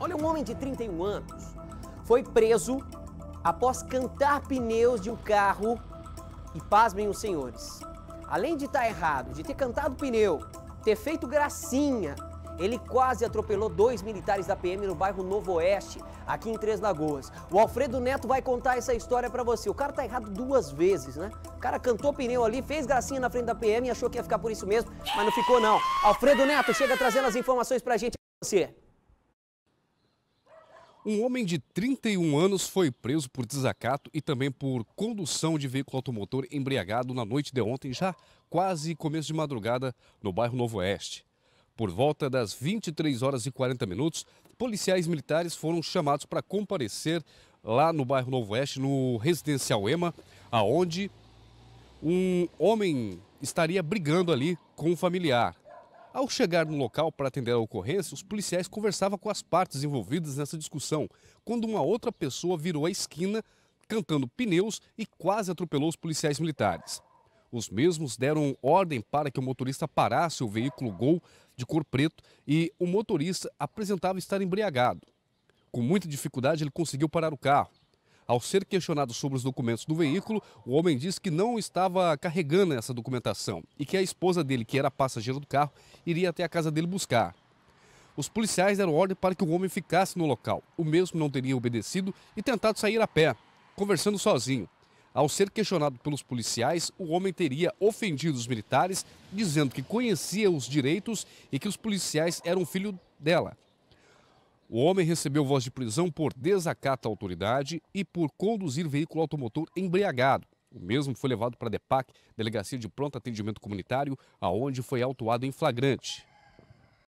Olha, um homem de 31 anos foi preso após cantar pneus de um carro e pasmem os senhores. Além de estar tá errado, de ter cantado pneu, ter feito gracinha, ele quase atropelou dois militares da PM no bairro Novo Oeste, aqui em Três Lagoas. O Alfredo Neto vai contar essa história para você. O cara tá errado duas vezes, né? O cara cantou pneu ali, fez gracinha na frente da PM e achou que ia ficar por isso mesmo, mas não ficou não. Alfredo Neto chega trazendo as informações pra gente. Você. Um homem de 31 anos foi preso por desacato e também por condução de veículo automotor embriagado na noite de ontem, já quase começo de madrugada, no bairro Novo Oeste. Por volta das 23 horas e 40 minutos, policiais militares foram chamados para comparecer lá no bairro Novo Oeste, no residencial Ema, aonde um homem estaria brigando ali com um familiar. Ao chegar no local para atender a ocorrência, os policiais conversavam com as partes envolvidas nessa discussão, quando uma outra pessoa virou a esquina cantando pneus e quase atropelou os policiais militares. Os mesmos deram ordem para que o motorista parasse o veículo Gol de cor preto e o motorista apresentava estar embriagado. Com muita dificuldade, ele conseguiu parar o carro. Ao ser questionado sobre os documentos do veículo, o homem disse que não estava carregando essa documentação e que a esposa dele, que era passageira do carro, iria até a casa dele buscar. Os policiais deram ordem para que o homem ficasse no local. O mesmo não teria obedecido e tentado sair a pé, conversando sozinho. Ao ser questionado pelos policiais, o homem teria ofendido os militares, dizendo que conhecia os direitos e que os policiais eram filho dela. O homem recebeu voz de prisão por desacato à autoridade e por conduzir veículo automotor embriagado. O mesmo foi levado para a DEPAC, Delegacia de Pronto Atendimento Comunitário, aonde foi autuado em flagrante.